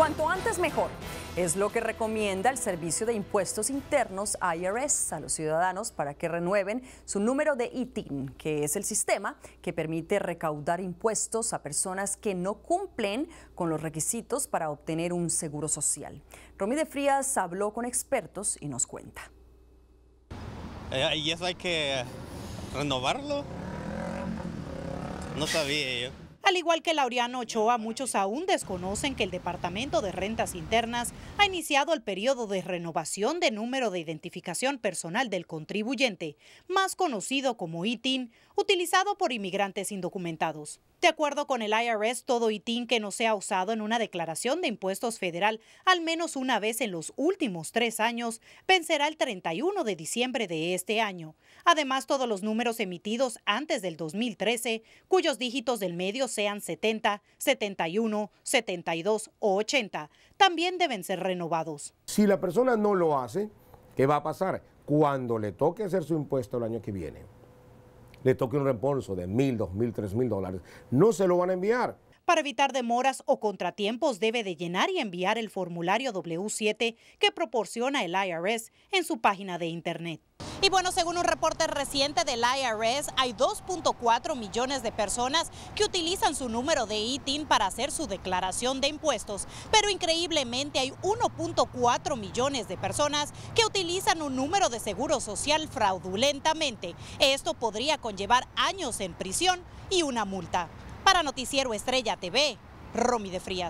Cuanto antes mejor. Es lo que recomienda el Servicio de Impuestos Internos IRS a los ciudadanos para que renueven su número de ITIN, que es el sistema que permite recaudar impuestos a personas que no cumplen con los requisitos para obtener un seguro social. Romy de Frías habló con expertos y nos cuenta. Eh, y eso hay que renovarlo. No sabía yo. Al igual que Laureano Ochoa, muchos aún desconocen que el Departamento de Rentas Internas ha iniciado el periodo de renovación de número de identificación personal del contribuyente, más conocido como ITIN, utilizado por inmigrantes indocumentados. De acuerdo con el IRS, todo ITIN que no sea usado en una declaración de impuestos federal al menos una vez en los últimos tres años vencerá el 31 de diciembre de este año. Además, todos los números emitidos antes del 2013, cuyos dígitos del medio sean 70, 71, 72 o 80, también deben ser renovados. Si la persona no lo hace, ¿qué va a pasar? Cuando le toque hacer su impuesto el año que viene, le toque un reembolso de mil, dos mil, tres mil dólares, no se lo van a enviar para evitar demoras o contratiempos, debe de llenar y enviar el formulario W7 que proporciona el IRS en su página de Internet. Y bueno, según un reporte reciente del IRS, hay 2.4 millones de personas que utilizan su número de ITIN para hacer su declaración de impuestos, pero increíblemente hay 1.4 millones de personas que utilizan un número de seguro social fraudulentamente. Esto podría conllevar años en prisión y una multa para Noticiero Estrella TV, Romy de Frías.